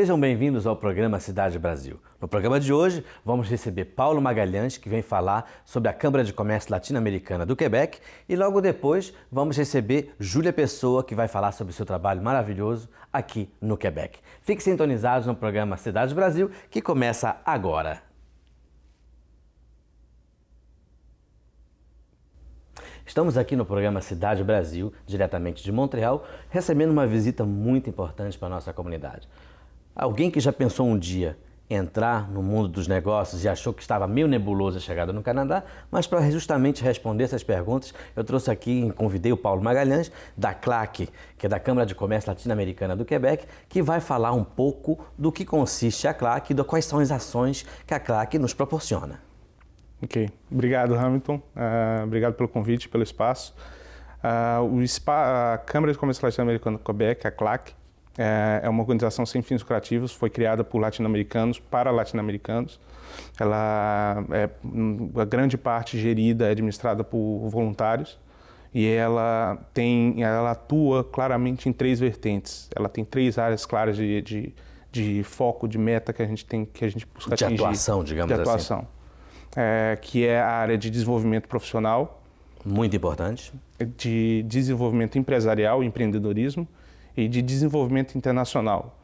Sejam bem-vindos ao programa Cidade Brasil. No programa de hoje, vamos receber Paulo Magalhães, que vem falar sobre a Câmara de Comércio Latino-Americana do Quebec, e logo depois vamos receber Júlia Pessoa, que vai falar sobre o seu trabalho maravilhoso aqui no Quebec. Fiquem sintonizados no programa Cidade Brasil, que começa agora. Estamos aqui no programa Cidade Brasil, diretamente de Montreal, recebendo uma visita muito importante para a nossa comunidade. Alguém que já pensou um dia entrar no mundo dos negócios e achou que estava meio nebuloso a chegada no Canadá, mas para justamente responder essas perguntas, eu trouxe aqui, convidei o Paulo Magalhães, da CLAC, que é da Câmara de Comércio Latino-Americana do Quebec, que vai falar um pouco do que consiste a CLAC e quais são as ações que a CLAC nos proporciona. Ok. Obrigado, Hamilton. Uh, obrigado pelo convite, pelo espaço. Uh, o SPA, a Câmara de Comércio Latino-Americana do Quebec, a CLAC, é, é uma organização sem fins lucrativos, foi criada por latino-americanos para latino-americanos. Ela é a grande parte gerida, é administrada por voluntários e ela tem, ela atua claramente em três vertentes. Ela tem três áreas claras de, de, de foco, de meta que a gente tem, que a gente busca de atingir. De atuação, digamos de assim. atuação. assim. É, que é a área de desenvolvimento profissional. Muito importante. De desenvolvimento empresarial, empreendedorismo e de desenvolvimento internacional.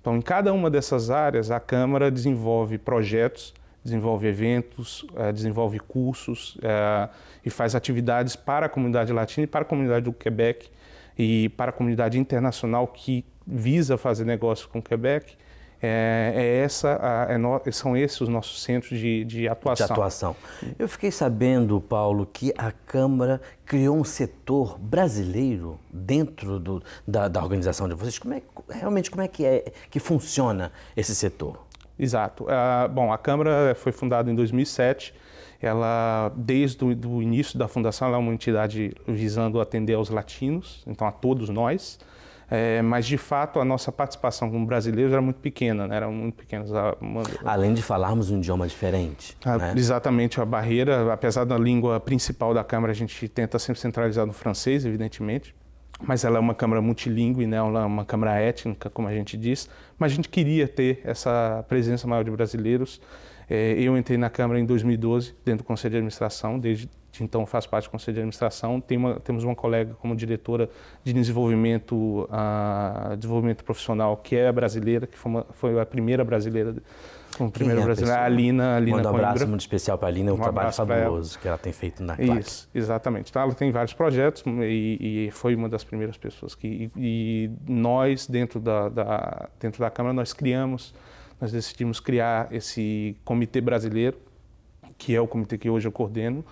Então, em cada uma dessas áreas, a Câmara desenvolve projetos, desenvolve eventos, eh, desenvolve cursos eh, e faz atividades para a comunidade latina e para a comunidade do Quebec e para a comunidade internacional que visa fazer negócio com o Quebec. É, é essa, a, é no, são esses os nossos centros de, de, atuação. De atuação. Eu fiquei sabendo, Paulo, que a Câmara criou um setor brasileiro dentro do, da, da, organização de vocês. Como é, realmente, como é que, é que funciona esse setor? Exato. Ah, bom, a Câmara foi fundada em 2007 ela desde o início da fundação ela é uma entidade visando atender aos latinos, então a todos nós. É, mas, de fato, a nossa participação como brasileiros era muito pequena, né? era muito pequena. Além de falarmos um idioma diferente. A, ah, né? Exatamente, a barreira, apesar da língua principal da Câmara, a gente tenta sempre centralizar no francês, evidentemente mas ela é uma câmara multilingüe, né? Ela é uma câmara étnica, como a gente diz. Mas a gente queria ter essa presença maior de brasileiros. É, eu entrei na câmara em 2012, dentro do conselho de administração, desde então faz parte do Conselho de Administração. Tem uma, temos uma colega como diretora de desenvolvimento, uh, desenvolvimento profissional, que é brasileira, que foi, uma, foi a primeira brasileira como primeiro é a brasileira, a Alina, a Alina Manda um abraço muito especial para a Alina, é um, o trabalho fabuloso que ela tem feito na Claque. Isso, exatamente. Então, ela tem vários projetos hum, e, e foi uma das primeiras pessoas que... E, e nós, dentro da, da, dentro da Câmara, nós criamos, nós decidimos criar esse Comitê Brasileiro, que é o comitê que hoje eu coordeno,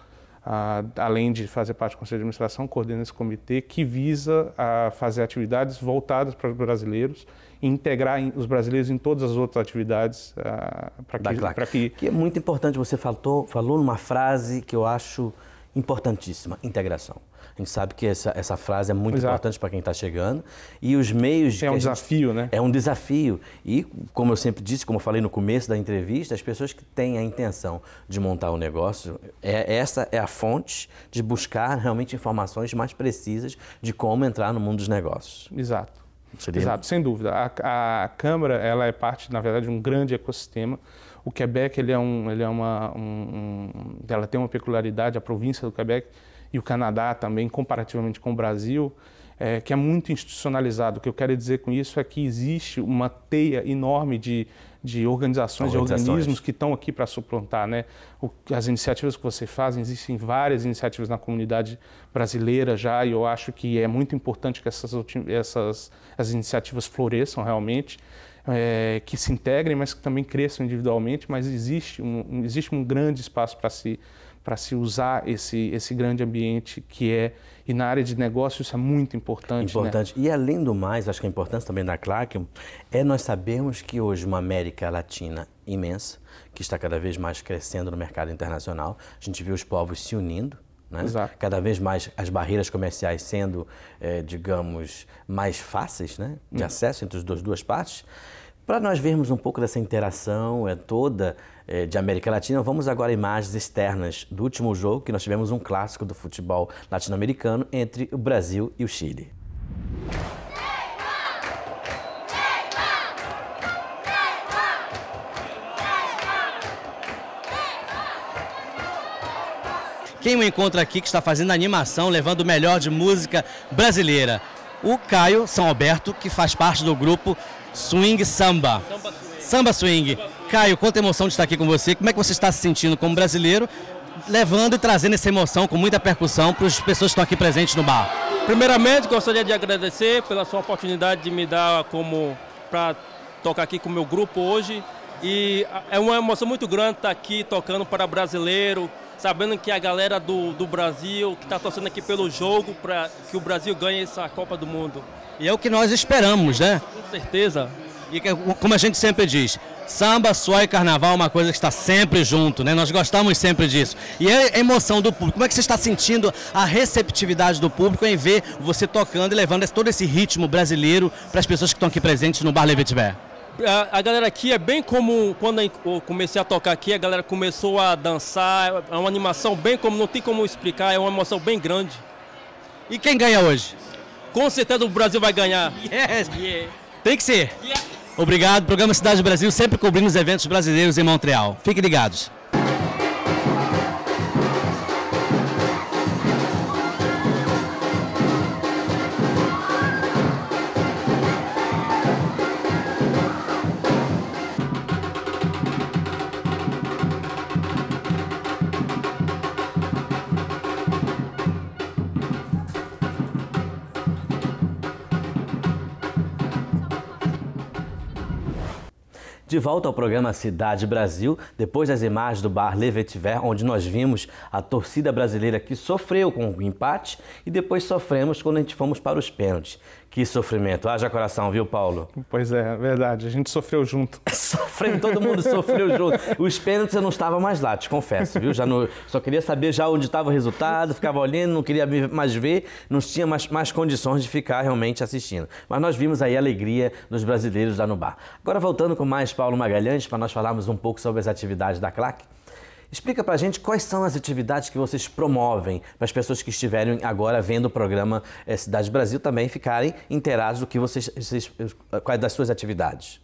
além de fazer parte do Conselho de Administração, coordena esse comitê que visa uh, fazer atividades voltadas para os brasileiros e integrar em, os brasileiros em todas as outras atividades uh, para que, que... que... é muito importante, você faltou, falou numa frase que eu acho importantíssima, integração. A gente sabe que essa, essa frase é muito Exato. É. importante para quem está chegando. E os meios. É um desafio, né? É um desafio. E, como eu sempre disse, como eu falei no começo da entrevista, as pessoas que têm a intenção de montar um negócio, é, essa é a fonte de buscar realmente informações mais precisas de como entrar no mundo dos negócios. Exato. Seria... Exato, sem dúvida. A, a Câmara ela é parte, na verdade, de um grande ecossistema. O Quebec ele é um, ele é uma, um, um, ela tem uma peculiaridade, a província do Quebec e o Canadá também, comparativamente com o Brasil, é, que é muito institucionalizado. O que eu quero dizer com isso é que existe uma teia enorme de, de organizações, de organismos que estão aqui para suplantar. Né? O, as iniciativas que você fazem, existem várias iniciativas na comunidade brasileira já, e eu acho que é muito importante que essas, essas as iniciativas floresçam realmente. É, que se integrem, mas que também cresçam individualmente, mas existe um, existe um grande espaço para se si, para se usar esse, esse grande ambiente que é. E na área de negócios isso é muito importante. Né? Importante. Né? E além do mais, acho que a importância também da Clark é nós sabermos que hoje uma América Latina imensa, que está cada vez mais crescendo no mercado internacional, a gente vê os povos se unindo. Né? Cada vez mais as barreiras comerciais sendo, eh, digamos, mais fáceis né? de hum. acesso entre as duas, duas partes. Para nós vermos um pouco dessa interação é toda é, de América Latina, vamos agora a imagens externas do último jogo, que nós tivemos um clássico do futebol latino-americano entre o Brasil e o Chile. Quem o encontra aqui que está fazendo animação, levando o melhor de música brasileira? O Caio São Alberto, que faz parte do grupo Swing Samba. Samba swing. Samba swing. Caio, quanta emoção de estar aqui com você. Como é que você está se sentindo como brasileiro, levando e trazendo essa emoção com muita percussão para as pessoas que estão aqui presentes no bar? Primeiramente, gostaria de agradecer pela sua oportunidade de me dar como para tocar aqui com o meu grupo hoje. E é uma emoção muito grande estar aqui tocando para brasileiro, sabendo que a galera do, do Brasil, que está torcendo aqui pelo jogo, para que o Brasil ganhe essa Copa do Mundo. E é o que nós esperamos, né? Com certeza. E como a gente sempre diz, samba, suor e carnaval é uma coisa que está sempre junto, né? Nós gostamos sempre disso. E é a emoção do público, como é que você está sentindo a receptividade do público em ver você tocando e levando todo esse ritmo brasileiro para as pessoas que estão aqui presentes no Bar Levitiver? A galera aqui é bem como quando eu comecei a tocar aqui, a galera começou a dançar, é uma animação bem como, não tem como explicar, é uma emoção bem grande. E quem ganha hoje? Com certeza o Brasil vai ganhar. Yes, yeah. Tem que ser. Yeah. Obrigado. Programa Cidade do Brasil sempre cobrindo os eventos brasileiros em Montreal. Fiquem ligados. De volta ao programa Cidade Brasil, depois das imagens do bar Levetiver, onde nós vimos a torcida brasileira que sofreu com o empate e depois sofremos quando a gente fomos para os pênaltis. Que sofrimento. Haja coração, viu, Paulo? Pois é, verdade. A gente sofreu junto. Sofreu, todo mundo sofreu junto. Os pênaltis eu não estava mais lá, te confesso, viu? Já não, só queria saber já onde estava o resultado, ficava olhando, não queria mais ver, não tinha mais, mais condições de ficar realmente assistindo. Mas nós vimos aí a alegria dos brasileiros lá no bar. Agora voltando com mais Paulo Magalhães para nós falarmos um pouco sobre as atividades da CLAC. Explica pra gente quais são as atividades que vocês promovem para as pessoas que estiverem agora vendo o programa eh, Cidade Brasil também ficarem inteirados do que vocês, vocês eh, quais das suas atividades.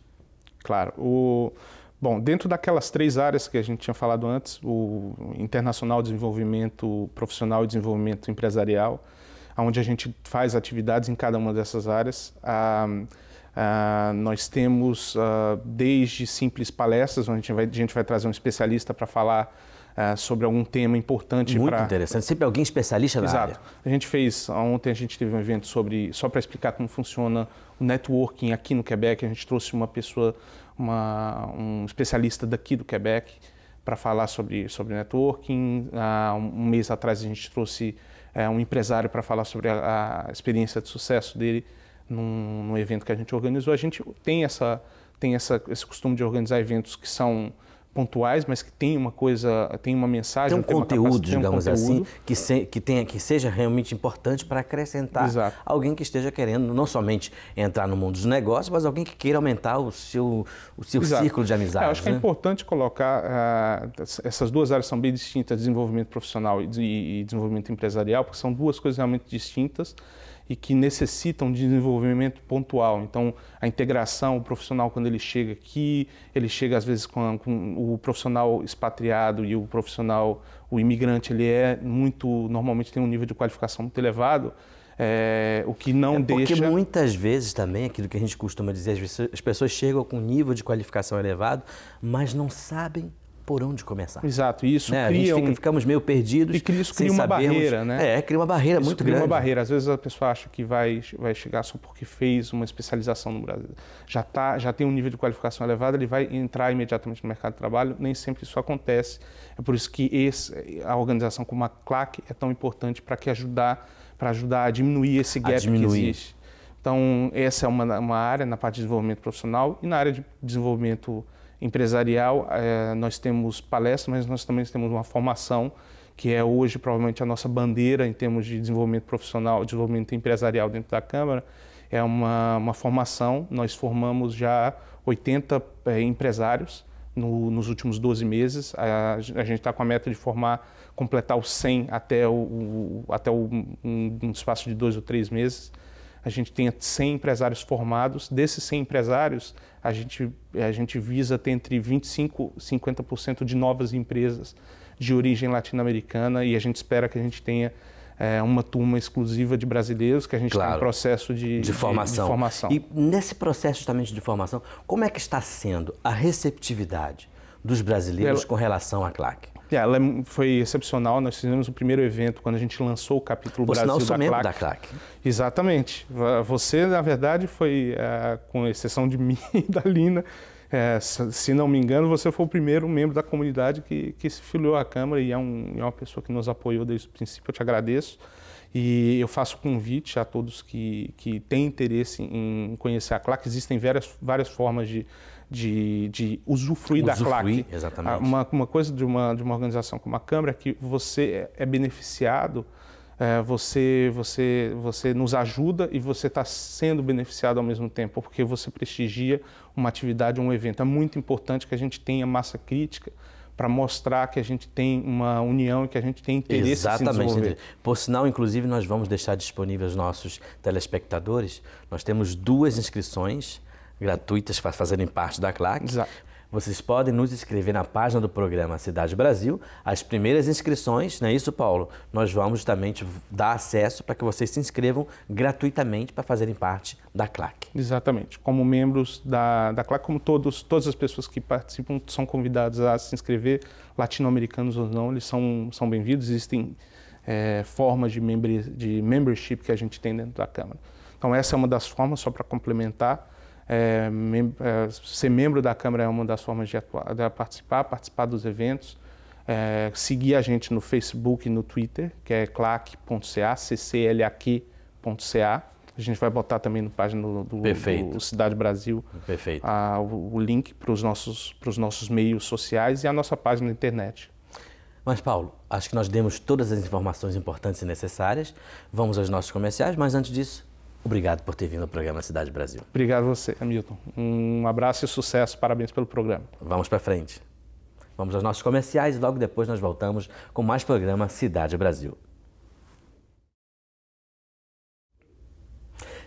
Claro. O... Bom, dentro daquelas três áreas que a gente tinha falado antes, o internacional desenvolvimento profissional e desenvolvimento empresarial, onde a gente faz atividades em cada uma dessas áreas. Ah, nós temos uh, desde simples palestras, onde a gente vai, a gente vai trazer um especialista para falar uh, sobre algum tema importante. Muito pra... interessante, sempre alguém especialista Exato. área. Exato. A gente fez, ontem a gente teve um evento sobre, só para explicar como funciona o networking aqui no Quebec, a gente trouxe uma pessoa, uma, um especialista daqui do Quebec para falar sobre, sobre networking. um mês atrás a gente trouxe eh, um empresário para falar sobre a, a experiência de sucesso dele num, num, evento que a gente organizou, a gente tem, essa, tem essa, esse costume de organizar eventos que são pontuais, mas que tem uma coisa, tem uma mensagem, tem um tem conteúdo, digamos um assim, conteúdo. assim, que, se, que, tenha, que seja realmente importante para acrescentar Exato. alguém que esteja querendo não somente entrar no mundo dos negócios, mas alguém que queira aumentar o seu, o seu Exato. círculo de é, amizades. É, acho né? que é né? importante colocar uh, essas duas áreas são bem distintas, desenvolvimento profissional e, e desenvolvimento empresarial, porque são duas coisas realmente distintas e que necessitam de desenvolvimento pontual. Então, a integração, o profissional quando ele chega aqui, ele chega às vezes com, com o profissional expatriado e o profissional, o imigrante, ele é muito, normalmente tem um nível de qualificação muito elevado, é, o que não é porque deixa. Porque muitas vezes também, aquilo que a gente costuma dizer, as pessoas chegam com um nível de qualificação elevado, mas não sabem por onde começar. Exato, isso né? cria a gente fica, um... ficamos meio perdidos. E cria, isso cria uma sabermos... barreira, né? É, cria uma barreira isso muito cria grande. uma barreira. Às vezes a pessoa acha que vai, vai chegar só porque fez uma especialização no Brasil. Já, tá, já tem um nível de qualificação elevado, ele vai entrar imediatamente no mercado de trabalho. Nem sempre isso acontece. É por isso que esse, a organização como a CLAC é tão importante para que ajudar para ajudar a diminuir esse gap diminuir. que existe. Então, essa é uma, uma área na parte de desenvolvimento profissional e na área de desenvolvimento empresarial, é, nós temos palestras, mas nós também temos uma formação que é hoje provavelmente a nossa bandeira em termos de desenvolvimento profissional, desenvolvimento empresarial dentro da Câmara, é uma, uma formação. Nós formamos já 80 é, eh, empresários no, nos últimos 12 meses. A, a gente está com a meta de formar, completar os 100 até, o, o até o, um, um espaço de dois ou três meses a gente tenha 100 empresários formados. Desses 100 empresários, a gente, a gente visa ter entre 25% e 50% de novas empresas de origem latino-americana e a gente espera que a gente tenha é, uma turma exclusiva de brasileiros, que a gente claro, tem um processo de, de, formação. De, de formação. E nesse processo justamente de formação, como é que está sendo a receptividade dos brasileiros Ela... com relação à CLAC? É, ela é foi excepcional. Nós fizemos o primeiro evento quando a gente lançou o capítulo Por Brasil sinal, da, CLAC. da CLAC. Exatamente. Você, na verdade, foi, é, com exceção de mim e da Lina, se não me engano, você foi o primeiro membro da comunidade que, que se filiou à Câmara e é, um, é uma pessoa que nos apoiou desde o princípio. Eu te agradeço. E eu faço convite a todos que, que têm interesse em conhecer a CLAC. Existem várias, várias formas de, de, de usufruir, usufruir da claque. Ah, uma, uma, coisa de uma, de uma organização como a Câmara é que você é, é beneficiado, é, você, você, você nos ajuda e você está sendo beneficiado ao mesmo tempo, porque você prestigia uma atividade, um evento. É muito importante que a gente tenha massa crítica para mostrar que a gente tem uma união e que a gente tem interesse Exatamente. em se desenvolver. Por sinal, inclusive, nós vamos deixar disponíveis aos nossos telespectadores, nós temos duas inscrições gratuitas para fazerem parte da CLAC. Exato. Vocês podem nos inscrever na página do programa Cidade Brasil. As primeiras inscrições, não é isso, Paulo? Nós vamos justamente dar acesso para que vocês se inscrevam gratuitamente para fazerem parte da CLAC. Exatamente. Como membros da, da CLAC, como todos, todas as pessoas que participam são convidadas a se inscrever, latino-americanos ou não, eles são, são bem-vindos. Existem é, formas de, membri de membership que a gente tem dentro da Câmara. Então, essa é uma das formas, só para complementar é, mem é, ser membro da Câmara é uma das formas de, de participar, participar dos eventos, é, seguir a gente no Facebook e no Twitter, que é clac.ca, cclaq.ca. A gente vai botar também no página do, do, do Cidade Brasil a, o, o, link para os nossos, nossos meios sociais e a nossa página na internet. Mas, Paulo, acho que nós demos todas as informações importantes e necessárias. Vamos aos nossos comerciais, mas antes disso, Obrigado por ter vindo ao programa Cidade Brasil. Obrigado a você, Hamilton. Um abraço e sucesso, parabéns pelo programa. Vamos para frente. Vamos aos nossos comerciais e logo depois nós voltamos com mais programa Cidade Brasil.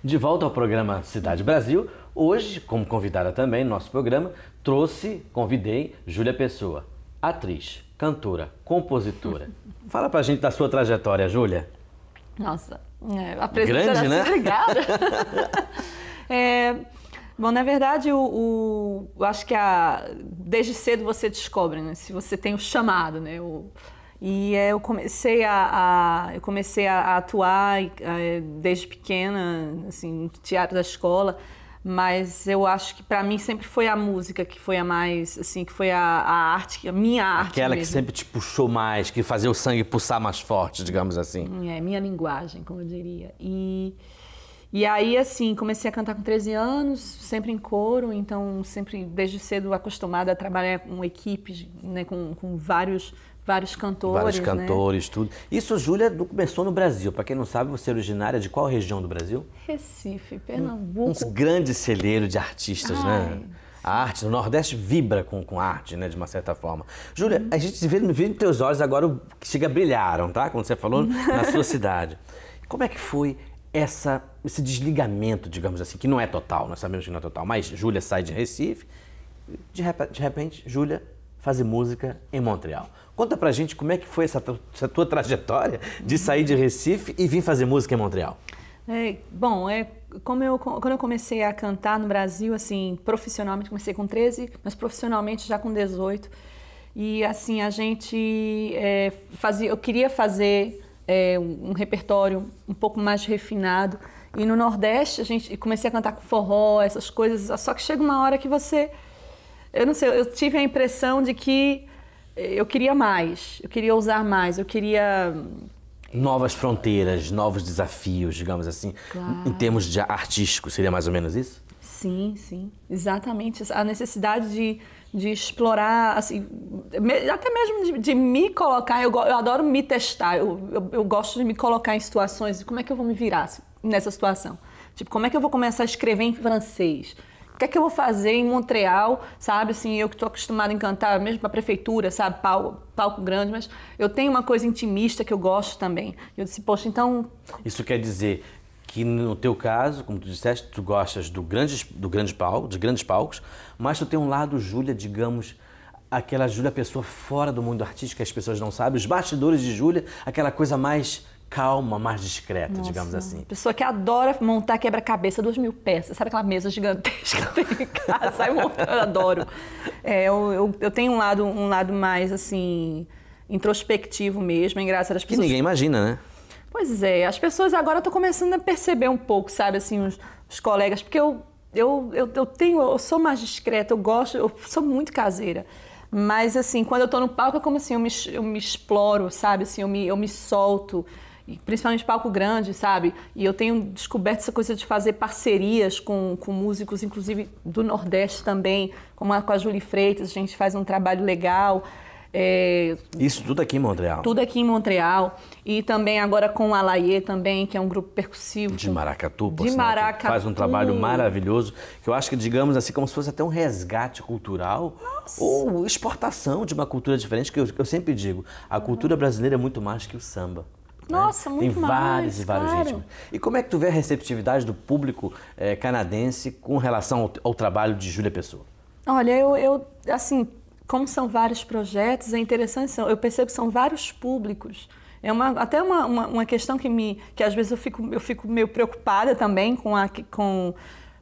De volta ao programa Cidade Brasil, hoje, como convidada também no nosso programa, trouxe, convidei Júlia Pessoa, atriz, cantora, compositora. Fala pra gente da sua trajetória, Júlia. Nossa, é, apresentação Grande, né? Obrigada. é, bom, na verdade, o, o acho que a, desde cedo você descobre, né? Se você tem o chamado, né? O, e é, eu comecei a, a, eu comecei a, a atuar é, desde pequena, assim, no teatro da escola mas eu acho que para mim sempre foi a música que foi a mais, assim, que foi a, a arte, a minha arte. Aquela mesmo. que sempre te puxou mais, que fazia o sangue pulsar mais forte, digamos assim. É, minha linguagem, como eu diria. E, e aí, assim, comecei a cantar com 13 anos, sempre em coro, então sempre desde cedo acostumada a trabalhar com equipes, né, com, com vários Vários cantores. Vários né? cantores, né? tudo. Isso, Júlia, começou no Brasil. Para quem não sabe, você é originária de qual região do Brasil? Recife, Pernambuco. Um, um grande celeiro de artistas, né? Ai. né? A arte, no Nordeste vibra com, com arte, né, de uma certa forma. Júlia, hum. a gente vê, vê nos teus olhos agora que chega brilharam, tá? Quando você falou na sua cidade. Como é que foi essa, esse desligamento, digamos assim, que não é total, nós sabemos que não é total, mas Júlia sai de Recife, de repente, de repente Júlia faz música em Montreal. Conta pra gente como é que foi essa, essa tua trajetória de sair de Recife e vir fazer música em Montreal. É, bom, é, como eu, quando eu comecei a cantar no Brasil, assim, profissionalmente, comecei com 13, mas profissionalmente já com 18. E assim, a gente é, fazia, eu queria fazer é, um, um repertório um pouco mais refinado. E no Nordeste, a gente comecei a cantar com forró, essas coisas. Só que chega uma hora que você. Eu não sei, eu tive a impressão de que eu queria mais, eu queria usar mais, eu queria hum, novas fronteiras, novos desafios, digamos assim, claro. em termos de artístico, seria mais ou menos isso? Sim, sim, exatamente. A necessidade de, de explorar, assim, até mesmo de, de me colocar, eu, eu, adoro me testar, eu, eu, eu, gosto de me colocar em situações, como é que eu vou me virar assim, nessa situação? Tipo, como é que eu vou começar a escrever em francês? que é que eu vou fazer em Montreal, sabe? Assim, eu que estou acostumada a encantar mesmo para prefeitura, sabe? Pau, palco grande, mas eu tenho uma coisa intimista que eu gosto também. Eu disse, poxa, então. Isso quer dizer que no teu caso, como tu disseste, tu gostas do grandes, do grandes palco, de grandes palcos, mas tu tem um lado, Júlia, digamos, aquela Júlia pessoa fora do mundo artístico, que as pessoas não sabem, os bastidores de Júlia, aquela coisa mais calma, mais discreta, Nossa, digamos assim. Pessoa que adora montar quebra-cabeça, duas mil peças, sabe aquela mesa gigantesca que tem em casa, eu adoro. É, eu, eu, eu, tenho um lado, um lado mais, assim, introspectivo mesmo, é engraçado as pessoas... Que ninguém imagina, né? Pois é, as pessoas agora estão começando a perceber um pouco, sabe, assim, os, os colegas, porque eu, eu, eu, eu tenho, eu sou mais discreta, eu gosto, eu sou muito caseira. Mas, assim, quando eu estou no palco, é como assim, eu me, eu me exploro, sabe? Assim, eu me, eu me solto principalmente palco grande, sabe? E eu tenho descoberto essa coisa de fazer parcerias com, com músicos, inclusive do Nordeste também, como a, com a Julie Freitas, a gente faz um trabalho legal. É, Isso tudo aqui em Montreal. Tudo aqui em Montreal. E também agora com o Alaie também, que é um grupo percussivo. De Maracatu, por De Maracatu. Faz um trabalho maravilhoso, que eu acho que, digamos assim, como se fosse até um resgate cultural Nossa. ou exportação de uma cultura diferente, que eu, eu sempre digo, a cultura brasileira é muito mais que o samba. Né? Nossa, né? muito Tem mais, vários e vários claro. ritmos. E como é que tu vê a receptividade do público é, canadense com relação ao, ao, trabalho de Júlia Pessoa? Olha, eu, eu, assim, como são vários projetos, é interessante, eu percebo que são vários públicos. É uma, até uma, uma, uma questão que me que às vezes eu fico, eu fico meio preocupada também com a, com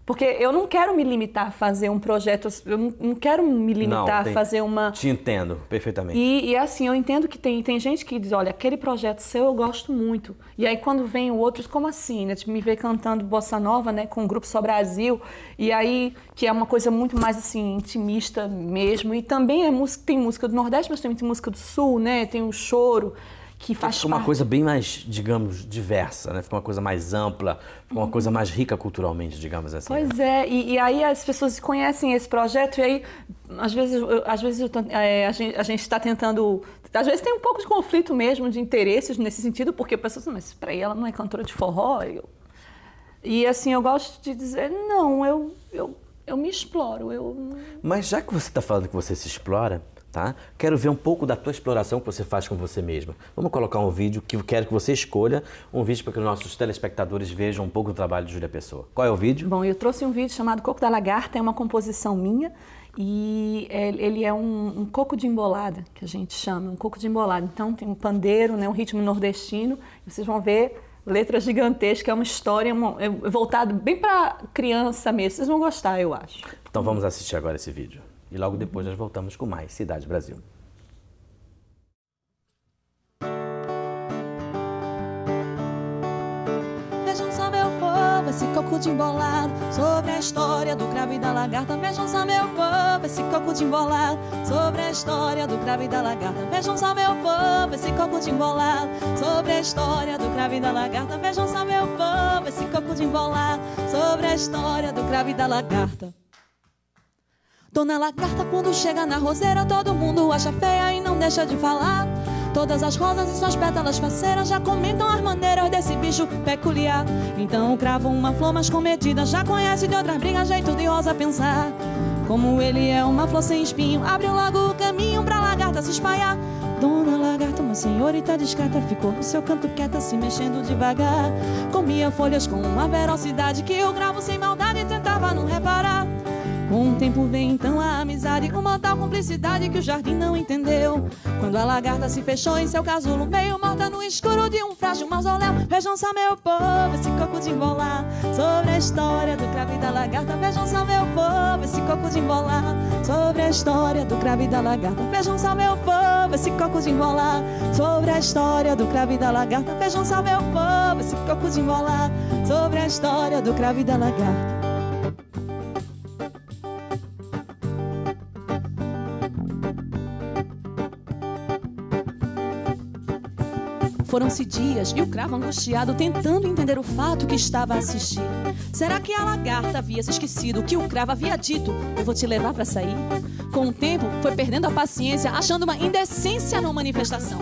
porque eu não quero me limitar a fazer um projeto, eu não quero me limitar não, tem, a fazer uma. Te entendo perfeitamente. E, e, assim, eu entendo que tem, tem gente que diz: olha, aquele projeto seu eu gosto muito. E aí quando vem outros, como assim? Né? Tipo, me vê cantando Bossa Nova, né? Com o grupo Só Brasil. E aí, que é uma coisa muito mais assim, intimista mesmo. E também é música, tem música do Nordeste, mas também tem música do Sul, né? Tem o choro que então, faz Fica parte... uma coisa bem mais, digamos, diversa, né? Fica uma coisa mais ampla, fica uma coisa mais rica culturalmente, digamos assim. Pois né? é, e, e, aí as pessoas conhecem esse projeto e aí, às vezes, eu, às vezes eu, é, a gente está tentando... Às vezes tem um pouco de conflito mesmo de interesses nesse sentido, porque a pessoa mas para ela não é cantora de forró? Eu... E assim, eu gosto de dizer, não, eu, eu, eu me exploro, eu... Mas já que você está falando que você se explora tá? Quero ver um pouco da tua exploração que você faz com você mesma. Vamos colocar um vídeo que eu quero que você escolha, um vídeo para que os nossos telespectadores vejam um pouco do trabalho de Júlia Pessoa. Qual é o vídeo? Bom, eu trouxe um vídeo chamado Coco da Lagarta, é uma composição minha e é, ele é um, um coco de embolada, que a gente chama, um coco de embolada. Então tem um pandeiro, né, um ritmo nordestino, vocês vão ver letras gigantescas, é uma história é, é voltada bem para criança mesmo. Vocês vão gostar, eu acho. Então vamos assistir agora esse vídeo. E logo depois nós voltamos com mais Cidade Brasil. Vejam só meu povo, esse coco de embolado Sobre a história do cravo e da lagarta Vejam só meu povo, esse coco de embolado Sobre a história do cravo e da lagarta Vejam só meu povo, esse coco de embolado Sobre a história do cravo e da lagarta Vejam só meu povo, esse coco de embolado Sobre a história do cravo e da lagarta Dona Lagarta, quando chega na roseira, todo mundo acha feia e não deixa de falar. Todas as rosas e suas pétalas faceiras já comentam as maneiras desse bicho peculiar. Então cravo uma flor mais comedida, já conhece de outras brigas, jeito de rosa pensar. Como ele é uma flor sem espinho, abre logo o caminho pra lagarta se espalhar. Dona Lagarta, uma senhorita discreta, ficou no seu canto quieta, se mexendo devagar. Comia folhas com uma velocidade que o gravo sem maldade tentava não reparar. Com o tempo vem então a amizade Uma tal cumplicidade que o jardim não entendeu Quando a lagarta se fechou em seu casulo Meio morta no escuro de um frágil mausoléu Vejam só meu povo esse coco de embolar Sobre a história do cravo e da lagarta Vejam só meu povo esse coco de embolar Sobre a história do cravo e da lagarta Vejam só meu povo esse coco de embolar Sobre a história do cravo e da lagarta Vejam só meu povo esse coco de embolar Sobre a história do cravo e da lagarta Foram-se dias e o cravo angustiado tentando entender o fato que estava a assistir. Será que a lagarta havia se esquecido que o cravo havia dito: Eu vou te levar para sair? Com o tempo, foi perdendo a paciência, achando uma indecência na manifestação.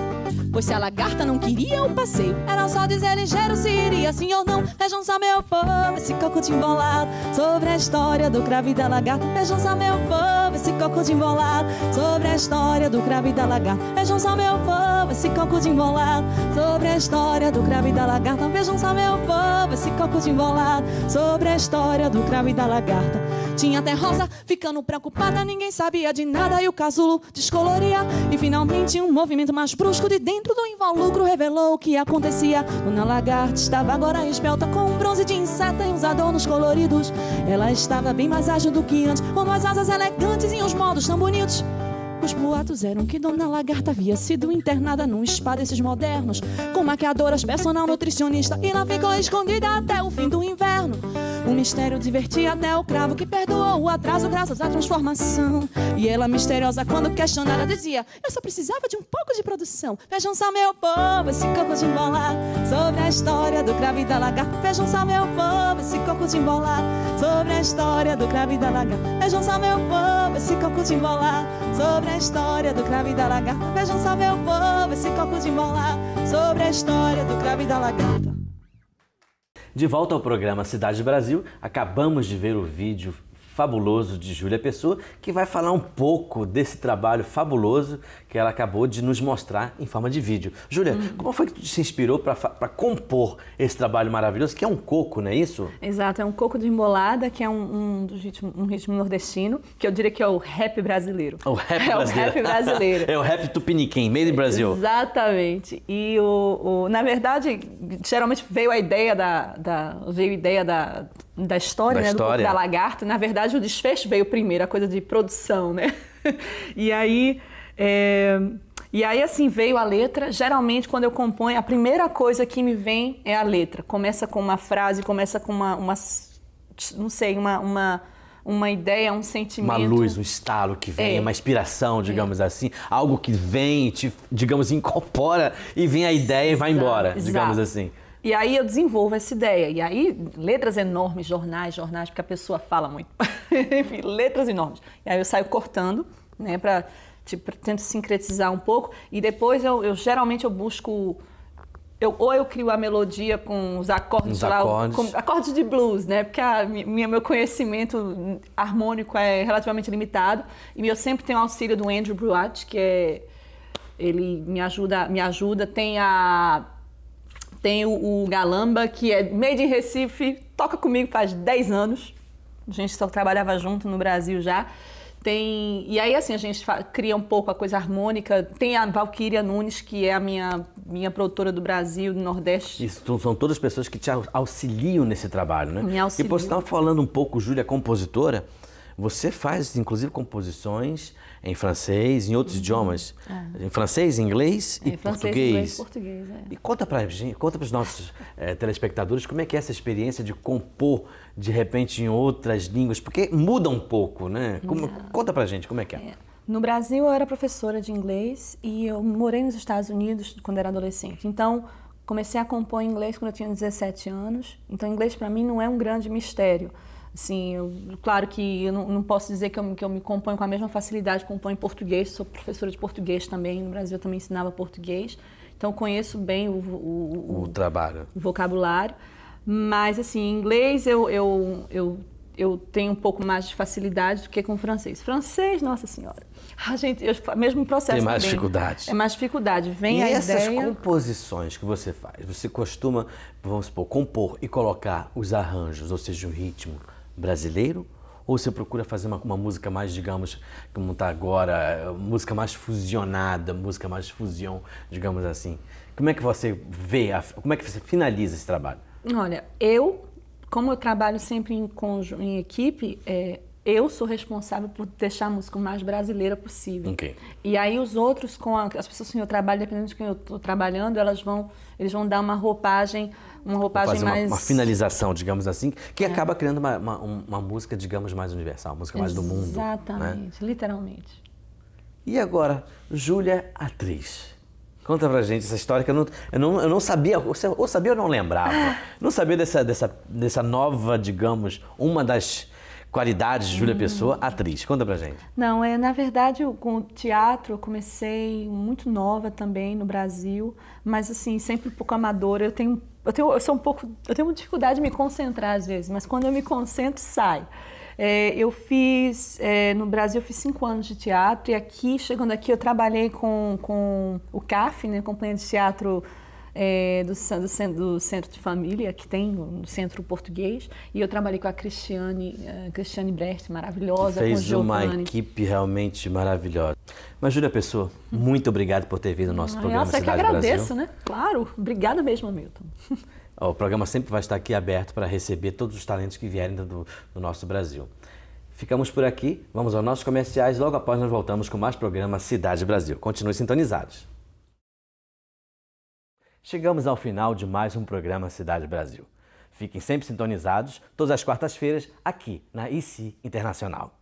Pois se a lagarta não queria o passeio, era só dizer ligeiro se iria sim ou não. Vejam só meu povo, esse coco de embolado sobre a história do cravo e da lagarta. Vejam só meu povo, esse coco de embolado sobre a história do cravo e da lagarta. Vejam só meu povo, esse coco de embolado sobre a história do cravo e da lagarta. Vejam só meu povo, esse coco de embolado sobre a história do cravo e da lagarta. Tinha até rosa ficando preocupada, ninguém sabia de nada e o casulo descoloria e finalmente um movimento mais brusco de dentro dentro do involucro revelou o que acontecia. Dona Lagarta estava agora esbelta com um bronze de inseta e uns adornos coloridos. Ela estava bem mais ágil do que antes, com as asas elegantes e uns modos tão bonitos. Os boatos eram que Dona Lagarta havia sido internada num spa desses modernos, com maquiadoras, personal nutricionista, e ela ficou escondida até o fim do inverno. Um mistério divertia até o cravo que perdoou o atraso graças à transformação. E ela misteriosa quando questionada dizia: Eu só precisava de um pouco de produção. Vejam só meu povo esse coco de embolar sobre a história do cravo e da lagarta. Vejam só meu povo esse coco de embolar sobre a história do cravo e da lagarta. Vejam só meu povo esse coco de embolar sobre a história do cravo e da lagarta. Vejam só meu povo esse coco de embolar sobre a história do cravo e da lagarta. De volta ao programa Cidade Brasil, acabamos de ver o vídeo fabuloso de Júlia Pessoa, que vai falar um pouco desse trabalho fabuloso que ela acabou de nos mostrar em forma de vídeo. Júlia, uhum. como foi que tu se inspirou para compor esse trabalho maravilhoso, que é um coco, não é isso? Exato, é um coco de embolada, que é um, um, ritmo, um ritmo, nordestino, que eu diria que é o rap brasileiro. O rap é brasileiro. o rap brasileiro. é o rap tupiniquim, made in Brasil. Exatamente. E, o, o na verdade, geralmente veio a ideia da, da veio a ideia da da história, da né, história. do da lagarta. Na verdade, o desfecho veio primeiro, a coisa de produção, né? e aí... É... E aí, assim, veio a letra. Geralmente, quando eu componho, a primeira coisa que me vem é a letra. Começa com uma frase, começa com uma, uma não sei, uma, uma, uma ideia, um sentimento. Uma luz, um estalo que vem, é. uma inspiração, digamos é. assim. Algo que vem, te, digamos, incorpora e vem a ideia exato, e vai embora, exato. digamos assim. E aí eu desenvolvo essa ideia. E aí, letras enormes, jornais, jornais, porque a pessoa fala muito. Enfim, letras enormes. E aí eu saio cortando, né, para tipo, tento sincretizar um pouco. E depois eu, eu geralmente eu busco eu, ou eu crio a melodia com os acordes, os lá, acordes. Com, acordes de blues, né? Porque a, minha, meu conhecimento harmônico é relativamente limitado. E eu sempre tenho o auxílio do Andrew Bruat, que é. Ele me ajuda, me ajuda. Tem a tem o, o Galamba, que é made in Recife, toca comigo faz 10 anos. A gente só trabalhava junto no Brasil já. Tem, e aí, assim, a gente cria um pouco a coisa harmônica. Tem a Valquíria Nunes, que é a minha, minha produtora do Brasil, do Nordeste. Isso são todas pessoas que te auxiliam nesse trabalho, né? Me auxiliam. E por estar falando um pouco, Júlia, é compositora, você faz, inclusive, composições em francês, em outros uhum. idiomas. É. Em francês, inglês é, e francês, português. Inglês, português é. E conta para conta os nossos eh, telespectadores como é que é essa experiência de compor, de repente, em outras línguas, porque muda um pouco, né? Como, conta para gente como é que é. é. No Brasil, eu era professora de inglês e eu morei nos Estados Unidos quando era adolescente. Então, comecei a compor em inglês quando eu tinha 17 anos. Então, inglês para mim não é um grande mistério. Assim, eu, claro que eu não, não posso dizer que eu, que eu, me componho com a mesma facilidade que componho em português, sou professora de português também, no Brasil eu também ensinava português, então conheço bem o, o, o, o trabalho, o vocabulário. Mas, assim, em inglês eu, eu, eu, eu tenho um pouco mais de facilidade do que com francês. Francês, nossa senhora. A gente, eu, mesmo processo Tem mais também. dificuldade. É mais dificuldade. Vem e a essas ideia... composições que você faz, você costuma, vamos supor, compor e colocar os arranjos, ou seja, o ritmo, brasileiro? Ou você procura fazer uma, uma música mais, digamos, como está agora, música mais fusionada, música mais fusão digamos assim? Como é que você vê, a, como é que você finaliza esse trabalho? Olha, eu, como eu trabalho sempre em, em equipe, é, eu sou responsável por deixar a música o mais brasileira possível. Okay. E aí os outros, com a, as pessoas com quem eu trabalho, dependendo de quem eu estou trabalhando, elas vão, eles vão dar uma roupagem, uma roupagem mais... Uma, uma, finalização, digamos assim, que é. acaba criando uma, uma, uma, música, digamos, mais universal, uma música mais Exatamente, do mundo. Né? Exatamente, né? literalmente. E agora, Júlia, atriz. Conta pra gente essa história que eu não, eu não, eu não sabia, ou sabia ou não lembrava. Não sabia dessa, dessa, dessa nova, digamos, uma das qualidades de Júlia hum. Pessoa, atriz. Conta pra gente. Não, é, na verdade, eu, com o teatro eu comecei muito nova também no Brasil, mas assim, sempre um pouco amadora. Eu tenho, eu tenho, eu sou um pouco, eu tenho dificuldade de me concentrar às vezes, mas quando eu me concentro, sai. É, eu fiz, é, no Brasil eu fiz cinco anos de teatro e aqui, chegando aqui, eu trabalhei com, com o CAF, né, Companhia de Teatro é, do, do, do, Centro de Família, que tem no um Centro Português, e eu trabalhei com a Cristiane, a é, Cristiane Brecht, maravilhosa, Fez com uma equipe realmente maravilhosa. Mas, Júlia Pessoa, muito obrigado por ter vindo ao nosso ah, programa Nossa, Cidade é que agradeço, Brasil. né? Claro, obrigada mesmo, Milton. O programa sempre vai estar aqui aberto para receber todos os talentos que vierem do, do nosso Brasil. Ficamos por aqui, vamos aos nossos comerciais. Logo após, nós voltamos com mais programa Cidade Brasil. Continue sintonizados. Chegamos ao final de mais um programa Cidade Brasil. Fiquem sempre sintonizados, todas as quartas-feiras, aqui na IC Internacional.